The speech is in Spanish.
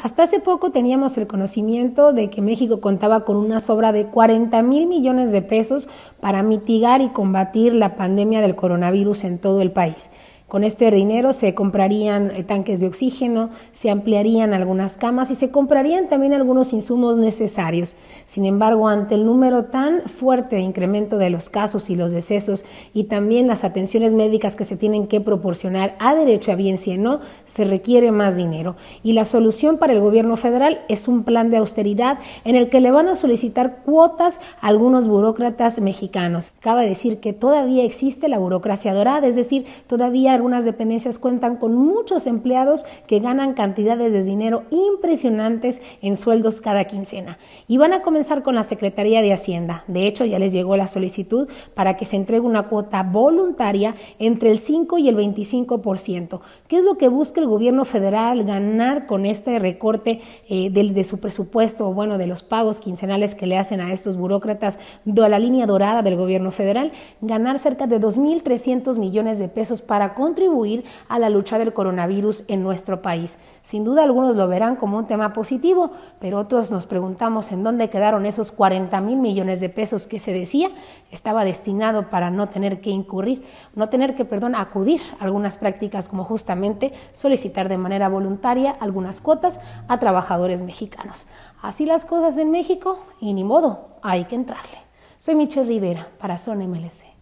Hasta hace poco teníamos el conocimiento de que México contaba con una sobra de 40 mil millones de pesos para mitigar y combatir la pandemia del coronavirus en todo el país. Con este dinero se comprarían eh, tanques de oxígeno, se ampliarían algunas camas y se comprarían también algunos insumos necesarios. Sin embargo, ante el número tan fuerte de incremento de los casos y los decesos y también las atenciones médicas que se tienen que proporcionar a derecho a bien si no, se requiere más dinero. Y la solución para el gobierno federal es un plan de austeridad en el que le van a solicitar cuotas a algunos burócratas mexicanos. Cabe decir que todavía existe la burocracia dorada, es decir, todavía algunas dependencias cuentan con muchos empleados que ganan cantidades de dinero impresionantes en sueldos cada quincena. Y van a comenzar con la Secretaría de Hacienda. De hecho, ya les llegó la solicitud para que se entregue una cuota voluntaria entre el 5 y el 25%. ¿Qué es lo que busca el gobierno federal ganar con este recorte eh, de, su presupuesto o bueno, de los pagos quincenales que le hacen a estos burócratas de la línea dorada del gobierno federal? Ganar cerca de 2.300 millones de pesos para contribuir a la lucha del coronavirus en nuestro país. Sin duda algunos lo verán como un tema positivo, pero otros nos preguntamos en dónde quedaron esos 40 mil millones de pesos que se decía estaba destinado para no tener que incurrir, no tener que, perdón, acudir a algunas prácticas como justamente solicitar de manera voluntaria algunas cuotas a trabajadores mexicanos. Así las cosas en México y ni modo, hay que entrarle. Soy Michelle Rivera para Son MLC.